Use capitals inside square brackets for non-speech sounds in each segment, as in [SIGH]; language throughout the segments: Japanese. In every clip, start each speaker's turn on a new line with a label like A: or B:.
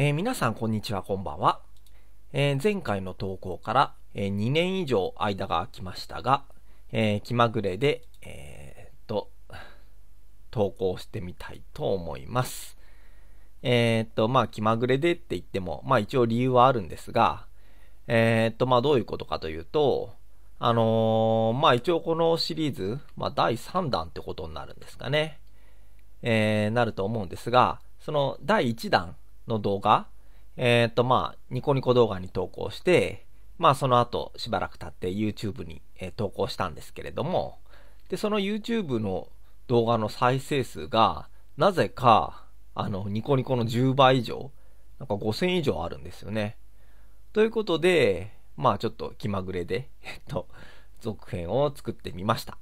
A: えー、皆さんこんにちは、こんばんは。えー、前回の投稿から、えー、2年以上間が空きましたが、え気まぐれで、えっと、投稿してみたいと思います。えっと、まあ、気まぐれでって言っても、まあ一応理由はあるんですが、えっと、まあどういうことかというと、あのまあ一応このシリーズ、まあ第3弾ってことになるんですかね。えなると思うんですが、その第1弾、の動画、えっ、ー、と、まあ、ニコニコ動画に投稿して、まあ、その後、しばらく経って YouTube に、えー、投稿したんですけれども、で、その YouTube の動画の再生数が、なぜか、あの、ニコニコの10倍以上、なんか5000以上あるんですよね。ということで、まあちょっと気まぐれで、えっと、続編を作ってみました。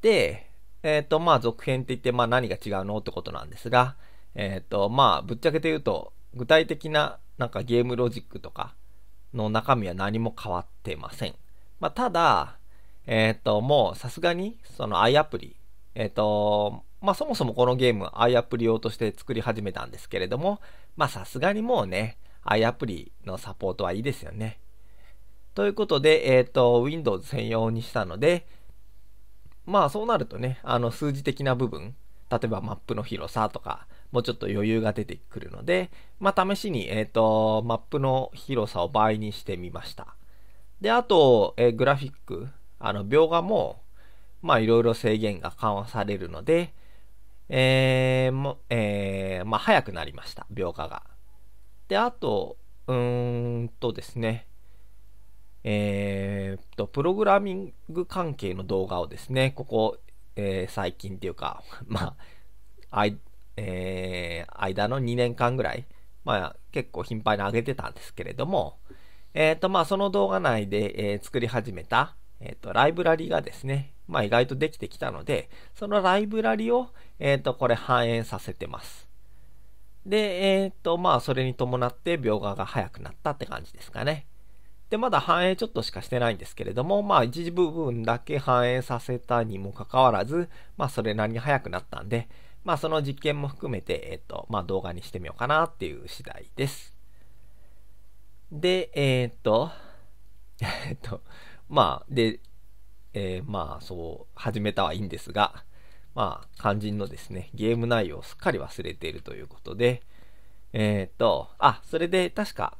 A: で、えっ、ー、と、まあ続編って言って、まあ何が違うのってことなんですが、えっ、ー、と、まあ、ぶっちゃけて言うと、具体的ななんかゲームロジックとかの中身は何も変わってません。まあ、ただ、えっ、ー、と、もうさすがに、その i アプリ、えっ、ー、と、まあ、そもそもこのゲーム i アプリ用として作り始めたんですけれども、まあ、さすがにもうね、i アプリのサポートはいいですよね。ということで、えっ、ー、と、Windows 専用にしたので、まあそうなるとね、あの数字的な部分、例えばマップの広さとか、もうちょっと余裕が出てくるので、まあ、試しに、えっ、ー、と、マップの広さを倍にしてみました。で、あと、えー、グラフィック、あの、描画も、まあ、いろいろ制限が緩和されるので、えー、も、えー、まあ、早くなりました、描画が。で、あと、うーんとですね、えー、と、プログラミング関係の動画をですね、ここ、えー、最近っていうか、[LAUGHS] まあ、えー、間の2年間ぐらい、まあ、結構頻繁に上げてたんですけれども、えっ、ー、と、まあ、その動画内で、えー、作り始めた、えっ、ー、と、ライブラリがですね、まあ、意外とできてきたので、そのライブラリを、えっ、と、これ反映させてます。で、えっ、と、まあ、それに伴って描画が早くなったって感じですかね。で、まだ反映ちょっとしかしてないんですけれども、まあ、一時部分だけ反映させたにもかかわらず、まあ、それなりに早くなったんで、まあ、その実験も含めて、えっと、まあ、動画にしてみようかなっていう次第です。で、えー、っと、[LAUGHS] えっと、まあ、で、えー、まあ、そう、始めたはいいんですが、まあ、肝心のですね、ゲーム内容をすっかり忘れているということで、えー、っと、あ、それで確か、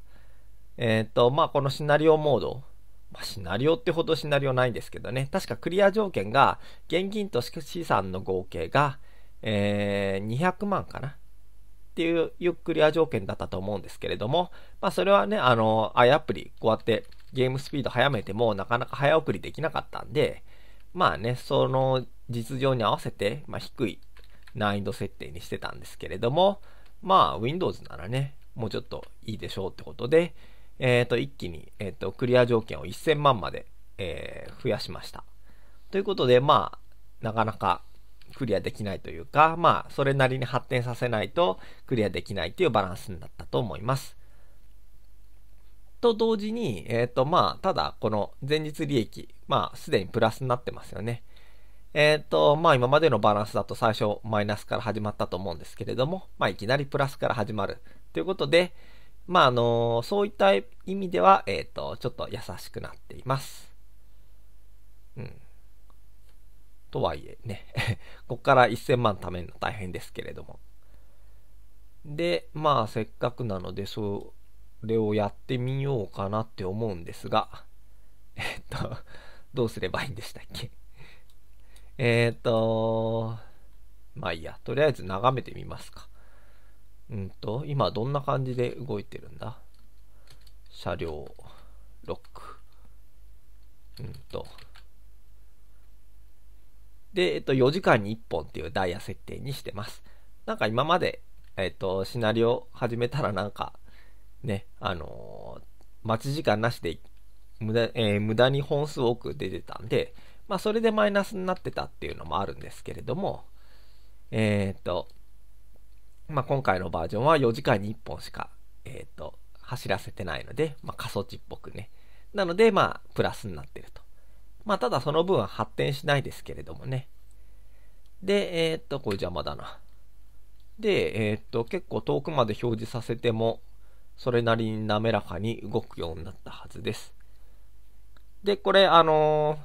A: えっと、まあ、このシナリオモード、まシナリオってほどシナリオないんですけどね、確かクリア条件が現金と資産の合計が、えー、200万かなっていうゆっくりは条件だったと思うんですけれども、まあそれはね、あの、i アプリ、こうやってゲームスピード早めてもなかなか早送りできなかったんで、まあね、その実情に合わせて、まあ、低い難易度設定にしてたんですけれども、まあ Windows ならね、もうちょっといいでしょうってことで、えっ、ー、と、一気に、えっ、ー、と、クリア条件を1000万まで、えー、増やしました。ということで、まあ、なかなかクリアできないというか、まあ、それなりに発展させないとクリアできないというバランスになったと思います。と同時に、えっ、ー、と、まあ、ただ、この前日利益、まあ、すでにプラスになってますよね。えっ、ー、と、まあ、今までのバランスだと最初マイナスから始まったと思うんですけれども、まあ、いきなりプラスから始まるということで、まあ、あのそういった意味では、えっ、ー、と、ちょっと優しくなっています。うん。とはいえね [LAUGHS] こっから1000万貯めるの大変ですけれども。で、まあせっかくなので、それをやってみようかなって思うんですが、[LAUGHS] えっと、どうすればいいんでしたっけ [LAUGHS] えっと、まあいいや、とりあえず眺めてみますか。うんと、今どんな感じで動いてるんだ車両、ロック。うんと、で、えっと、4時間に1本っていうダイヤ設定にしてます。なんか今まで、えっと、シナリオ始めたらなんか、ね、あのー、待ち時間なしで無駄,、えー、無駄に本数多く出てたんで、まあ、それでマイナスになってたっていうのもあるんですけれども、えっ、と、まあ、今回のバージョンは4時間に1本しか、えっ、と、走らせてないので、まあ、過疎値っぽくね。なので、まあ、プラスになってると。まあ、ただその分は発展しないですけれどもね。で、えー、っと、これ邪魔だな。で、えー、っと、結構遠くまで表示させても、それなりに滑らかに動くようになったはずです。で、これ、あの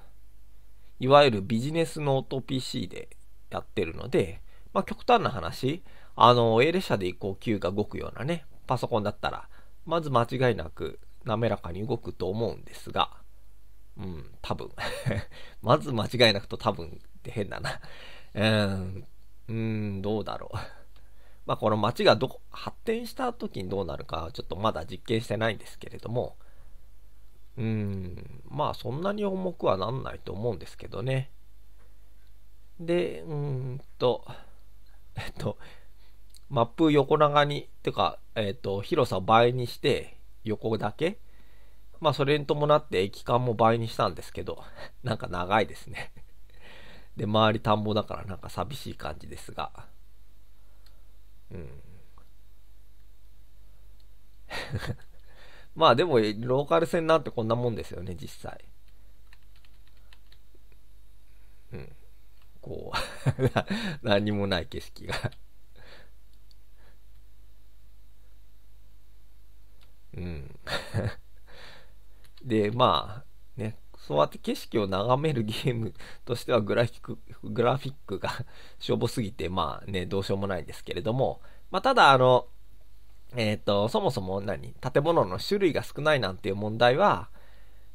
A: ー、いわゆるビジネスノート PC でやってるので、まあ、極端な話、あのー、A 列車でこう、Q が動くようなね、パソコンだったら、まず間違いなく滑らかに動くと思うんですが、うん、多分。[LAUGHS] まず間違いなくと多分って変だな。[LAUGHS] うん、うん、どうだろう。[LAUGHS] まあ、この街がどこ、発展した時にどうなるか、ちょっとまだ実験してないんですけれども、うん、まあそんなに重くはなんないと思うんですけどね。で、うんと、えっと、マップ横長に、てか、えっと、広さを倍にして、横だけまあそれに伴って駅間も倍にしたんですけど、[LAUGHS] なんか長いですね。[LAUGHS] で、周り田んぼだからなんか寂しい感じですが。うん。[LAUGHS] まあでも、ローカル線なんてこんなもんですよね、実際。うん。こう何もない景色がうん。で、まあ、ね、そうやって景色を眺めるゲームとしてはグラフィック、グラフィックが [LAUGHS] しょぼすぎて、まあね、どうしようもないんですけれども、まあ、ただ、あの、えっ、ー、と、そもそも何建物の種類が少ないなんていう問題は、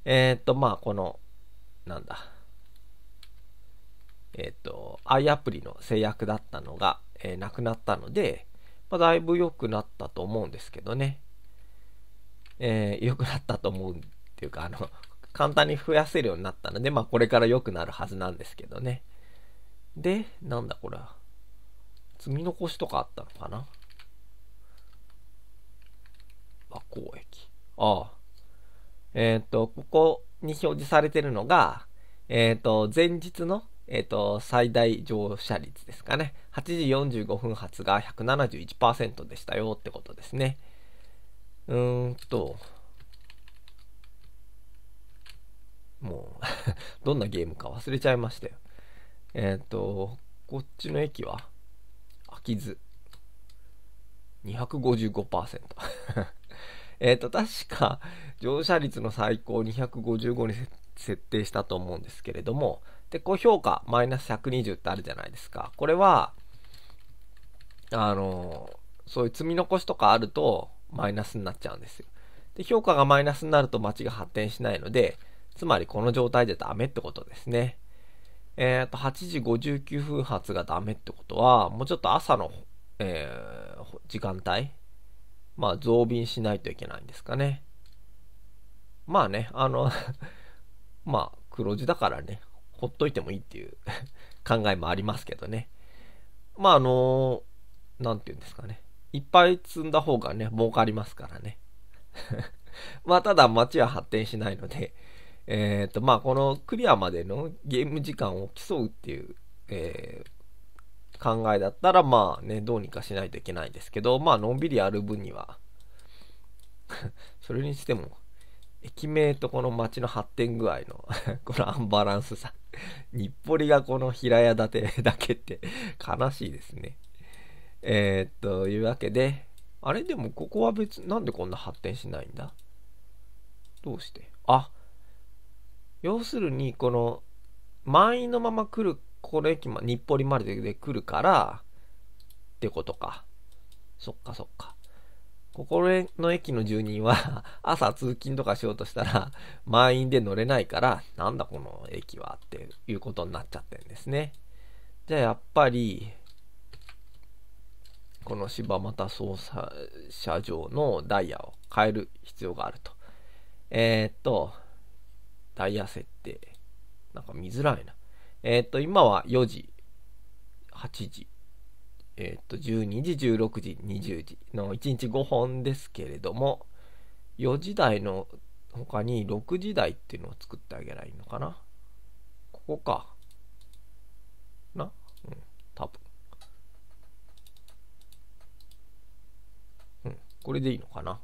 A: えっ、ー、と、まあ、この、なんだ。えっ、ー、と、i アプリの制約だったのが、えー、なくなったので、まあ、だいぶ良くなったと思うんですけどね。えー、良くなったと思うんていうか、あの、簡単に増やせるようになったので、まあこれから良くなるはずなんですけどね。で、なんだこれは。積み残しとかあったのかな和光駅。ああ。えっ、ー、と、ここに表示されてるのが、えっ、ー、と、前日の、えっ、ー、と、最大乗車率ですかね。8時45分発が171%でしたよってことですね。うーんと、もう [LAUGHS] どんなゲームか忘れちゃいましたよ。えっ、ー、と、こっちの駅は、飽きず。255% [LAUGHS] えっと、確か、乗車率の最高255に設定したと思うんですけれども、で、高評価マイナス120ってあるじゃないですか。これは、あの、そういう積み残しとかあると、マイナスになっちゃうんですよ。で、評価がマイナスになると街が発展しないので、つまりこの状態でダメってことですね。えっ、と、8時59分発がダメってことは、もうちょっと朝の、えー、時間帯、まあ、増便しないといけないんですかね。まあね、あの [LAUGHS] まあ、黒字だからね、ほっといてもいいっていう [LAUGHS] 考えもありますけどね。まあ、あのー、なんて言うんですかね。いっぱい積んだ方がね、儲かりますからね。[LAUGHS] まあ、ただ街は発展しないので、えっ、ー、と、まあ、このクリアまでのゲーム時間を競うっていう、えー、考えだったら、まあね、どうにかしないといけないですけど、まあ、のんびりやる分には [LAUGHS] それにしても、駅名とこの街の発展具合の [LAUGHS] このアンバランスさ日暮里がこの平屋建てだけって悲しいですね。えー、というわけで、あれでもここは別、なんでこんな発展しないんだどうしてあ、要するに、この、満員のまま来る、この駅も、日暮里までで来るから、ってことか。そっかそっか。ここの駅の住人は [LAUGHS] 朝通勤とかしようとしたら、満員で乗れないから、なんだこの駅はっていうことになっちゃってるんですね。じゃあやっぱり、この柴又捜査車場のダイヤを変える必要があると。えー、っと、ダイヤ設定。なんか見づらいな。えっ、ー、と、今は4時、8時、えっ、ー、と、12時、16時、20時の1日5本ですけれども、4時台の他に6時台っていうのを作ってあげればいいのかな。ここか。なうん、多分。うん、これでいいのかな。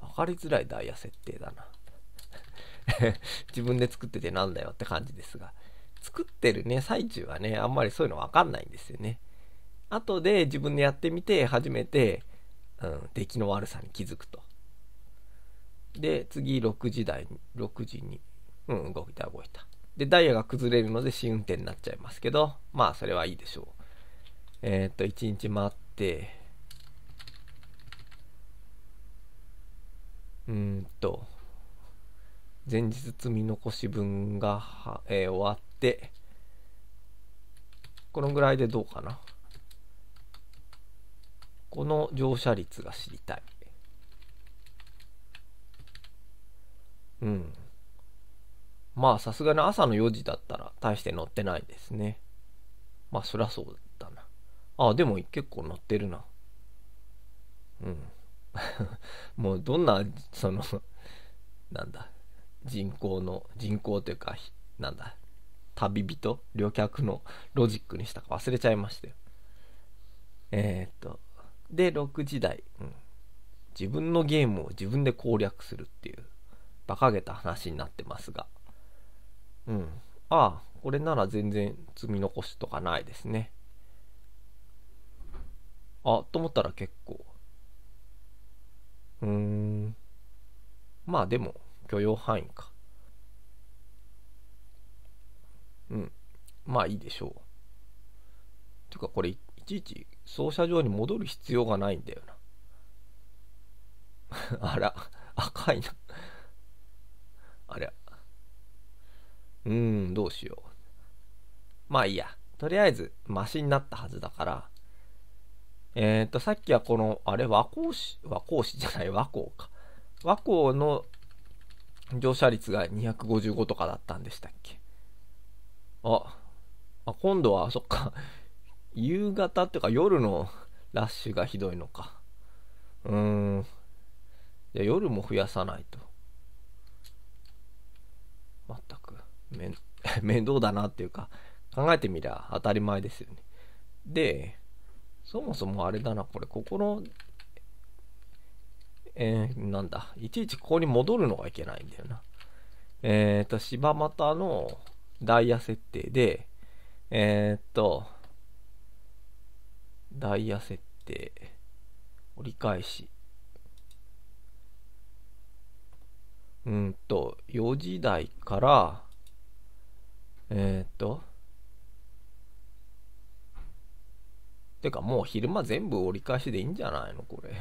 A: わかりづらいダイヤ設定だな。[LAUGHS] 自分で作っててなんだよって感じですが、作ってるね、最中はね、あんまりそういうのわかんないんですよね。後で自分でやってみて、初めて、うん、出来の悪さに気づくと。で、次、6時台に、6時に、うん、動いた動いた。で、ダイヤが崩れるので試運転になっちゃいますけど、まあ、それはいいでしょう。えー、っと、1日待って、うんと、前日積み残し分が、えー、終わって、このぐらいでどうかな。この乗車率が知りたい。うん。まあさすがに朝の4時だったら大して乗ってないですね。まあそりゃそうだな。ああ、でも結構乗ってるな。うん。[LAUGHS] もうどんな、そのなんだ。人口の人口というかなんだ旅人旅客のロジックにしたか忘れちゃいましたよえー、っとで6時台、うん、自分のゲームを自分で攻略するっていう馬鹿げた話になってますがうんああこれなら全然積み残しとかないですねあと思ったら結構うーんまあでも許容範囲か。うん。まあいいでしょう。てかこれいちいち操車場に戻る必要がないんだよな。[LAUGHS] あら、赤いなあれ。うーん、どうしよう。まあいいや。とりあえず、マシになったはずだから。えー、っと、さっきはこの、あれ、和光市、和光市じゃない、和光か。和光の乗車率が255とかだったんでしたっけあ、あ今度は、そっか、[LAUGHS] 夕方っていうか夜のラッシュがひどいのか。うーん。じゃ夜も増やさないと。まったく、[LAUGHS] 面倒だなっていうか、考えてみりゃ当たり前ですよね。で、そもそもあれだな、これ、ここのえー、なんだ、いちいちここに戻るのがいけないんだよな。えっ、ー、と、柴又のダイヤ設定で、えっ、ー、と、ダイヤ設定、折り返し。うんと、4時台から、えっ、ー、と、てかもう昼間全部折り返しでいいんじゃないのこれ。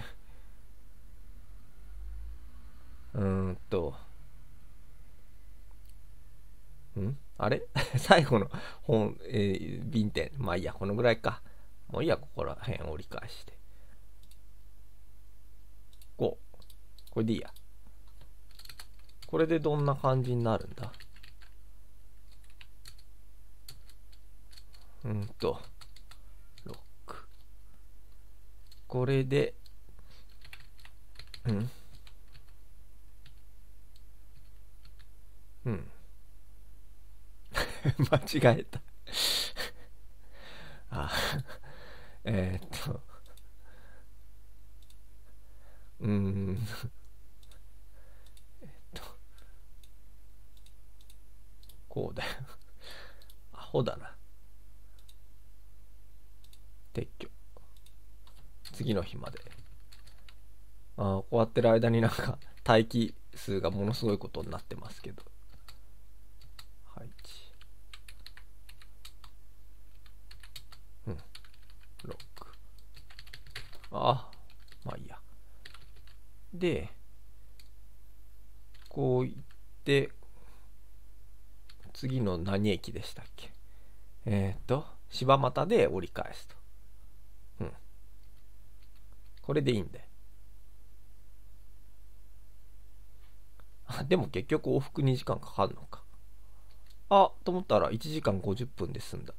A: うんと、んあれ [LAUGHS] 最後の本、えー、便点。まあいいや、このぐらいか。もういいや、ここら辺折り返して。5。これでいいや。これでどんな感じになるんだうんと、6。これで、うんうん [LAUGHS] 間違えた [LAUGHS] あ [LAUGHS] えっとうーんえっとこうだよアホだな撤去次の日まであこうやってる間になんか待機数がものすごいことになってますけどあ、まあいいや。で、こう行って、次の何駅でしたっけえっ、と、柴又で折り返すと。うん。これでいいんで。あ、でも結局往復2時間かかるのか。あ、と思ったら1時間50分で済んだ。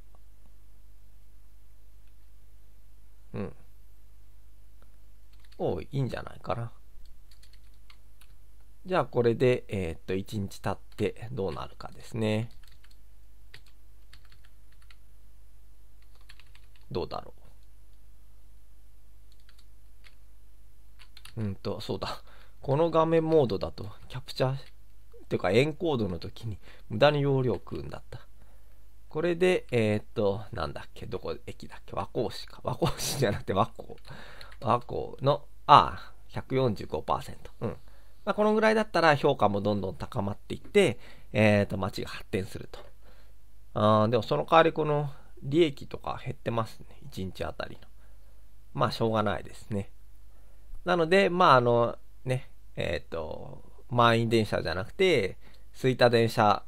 A: うん。おいいんじゃないかな。じゃあこれで、えー、っと、1日経ってどうなるかですね。どうだろう。うんと、そうだ。この画面モードだと、キャプチャー、っていうかエンコードの時に無駄に容量食うんだった。これで、えー、っと、なんだっけ、どこ、駅だっけ、和光市か。和光市じゃなくて和光。箱の、ああ、145%。うん。まあ、このぐらいだったら評価もどんどん高まっていって、えっ、ー、と、街が発展すると。あでもその代わりこの利益とか減ってますね。1日あたりの。まあ、しょうがないですね。なので、まあ、あの、ね、えっ、ー、と、満員電車じゃなくて、空いた電車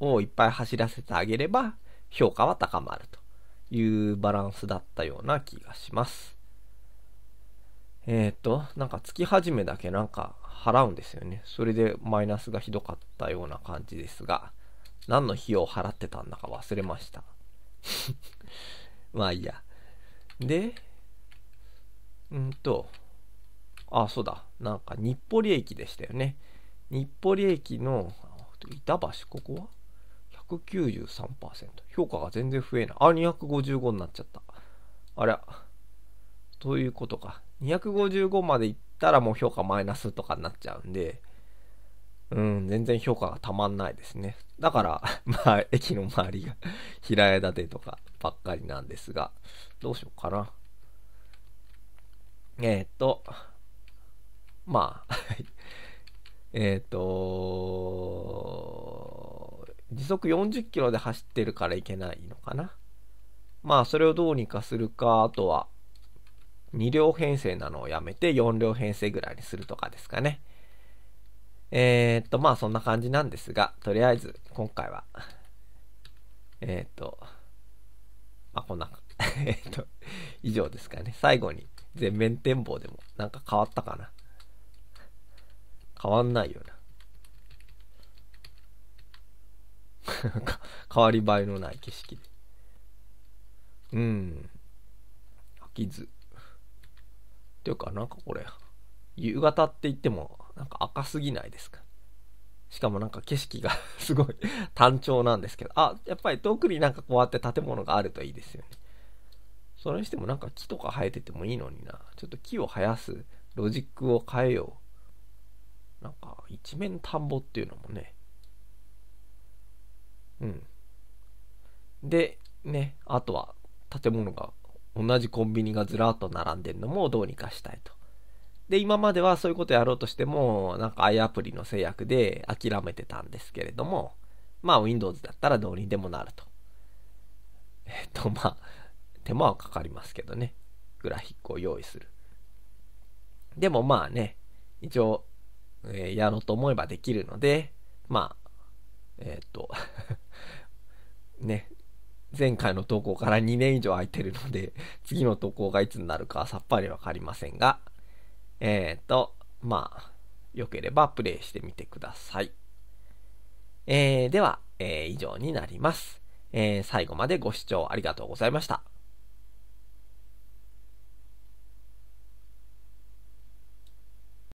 A: をいっぱい走らせてあげれば、評価は高まるというバランスだったような気がします。えー、っと、なんか月始めだけなんか払うんですよね。それでマイナスがひどかったような感じですが、何の費用を払ってたんだか忘れました。[LAUGHS] まあいいや。で、うんと、あ、そうだ。なんか日暮里駅でしたよね。日暮里駅の、板橋、ここは ?193%。評価が全然増えない。あ、255になっちゃった。あれということか。255までいったらもう評価マイナスとかになっちゃうんで、うん、全然評価がたまんないですね。だから、[LAUGHS] まあ、駅の周りが [LAUGHS] 平屋建てとかばっかりなんですが、どうしようかな。えっ、と、まあ、えっと、時速40キロで走ってるからいけないのかな。まあ、それをどうにかするか、あとは、2両編成なのをやめて4両編成ぐらいにするとかですかね。えー、っと、まあそんな感じなんですが、とりあえず今回は、えー、っと、まあこんな、[LAUGHS] えっと、以上ですかね。最後に全面展望でもなんか変わったかな。変わんないよな。[LAUGHS] 変わり映えのない景色で。うん。飽きず。ていうか、なんかこれ、夕方って言っても、なんか赤すぎないですか。しかもなんか景色が [LAUGHS] すごい単調なんですけど、あ、やっぱり遠くになんかこうやって建物があるといいですよね。それにしてもなんか木とか生えててもいいのにな。ちょっと木を生やすロジックを変えよう。なんか一面田んぼっていうのもね。うん。で、ね、あとは建物が同じコンビニがずらっと並んでるのもどうにかしたいと。で、今まではそういうことやろうとしても、なんか i アプリの制約で諦めてたんですけれども、まあ Windows だったらどうにでもなると。えっと、まあ、手間はかかりますけどね。グラフィックを用意する。でもまあね、一応、えー、やろうと思えばできるので、まあ、えー、っと [LAUGHS] ね、前回の投稿から2年以上空いてるので、次の投稿がいつになるかはさっぱりわかりませんが、えっ、ー、と、まあ、良ければプレイしてみてください。えー、では、えー、以上になります。えー、最後までご視聴ありがとうございました。